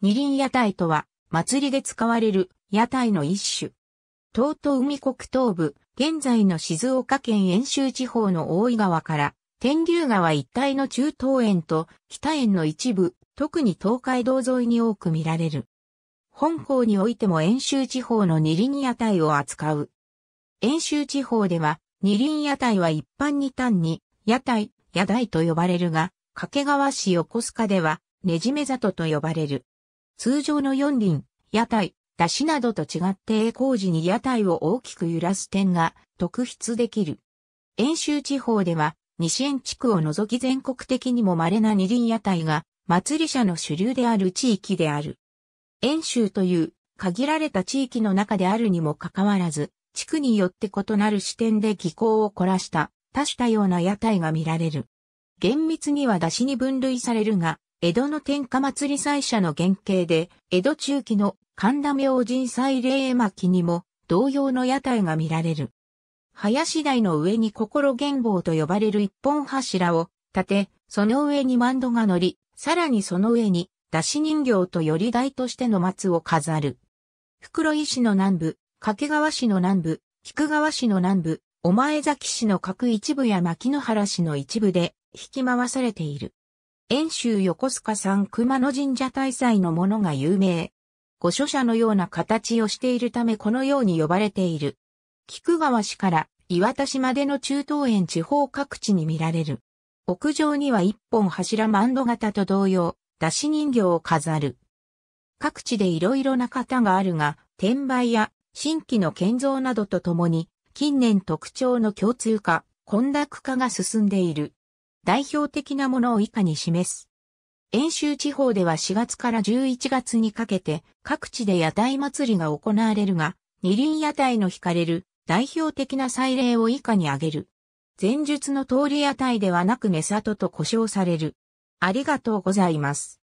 二輪屋台とは、祭りで使われる屋台の一種。東都海国東部、現在の静岡県遠州地方の大井川から、天竜川一帯の中東園と北園の一部、特に東海道沿いに多く見られる。本校においても遠州地方の二輪屋台を扱う。遠州地方では、二輪屋台は一般に単に、屋台、屋台と呼ばれるが、掛川市横須賀では、ねじめ里と呼ばれる。通常の四輪、屋台、出しなどと違って栄光時に屋台を大きく揺らす点が特筆できる。遠州地方では、西園地区を除き全国的にも稀な二輪屋台が、祭り者の主流である地域である。遠州という限られた地域の中であるにもかかわらず、地区によって異なる視点で技巧を凝らした多種多様な屋台が見られる。厳密には出しに分類されるが、江戸の天下祭り祭者の原型で、江戸中期の神田明神祭礼絵巻にも同様の屋台が見られる。林台の上に心玄房と呼ばれる一本柱を立て、その上に万度が乗り、さらにその上に、出し人形と寄り台としての松を飾る。袋井市の南部、掛川市の南部、菊川市の南部、お前崎市の各一部や牧野原市の一部で引き回されている。遠州横須賀山熊野神社大祭のものが有名。御所者のような形をしているためこのように呼ばれている。菊川市から岩田市までの中東園地方各地に見られる。屋上には一本柱マンド型と同様、出し人形を飾る。各地で色々な型があるが、転売や新規の建造などとともに、近年特徴の共通化、混濁化が進んでいる。代表的なものを以下に示す。遠州地方では4月から11月にかけて各地で屋台祭りが行われるが、二輪屋台の惹かれる代表的な祭礼を以下に挙げる。前述の通り屋台ではなく目里と呼称される。ありがとうございます。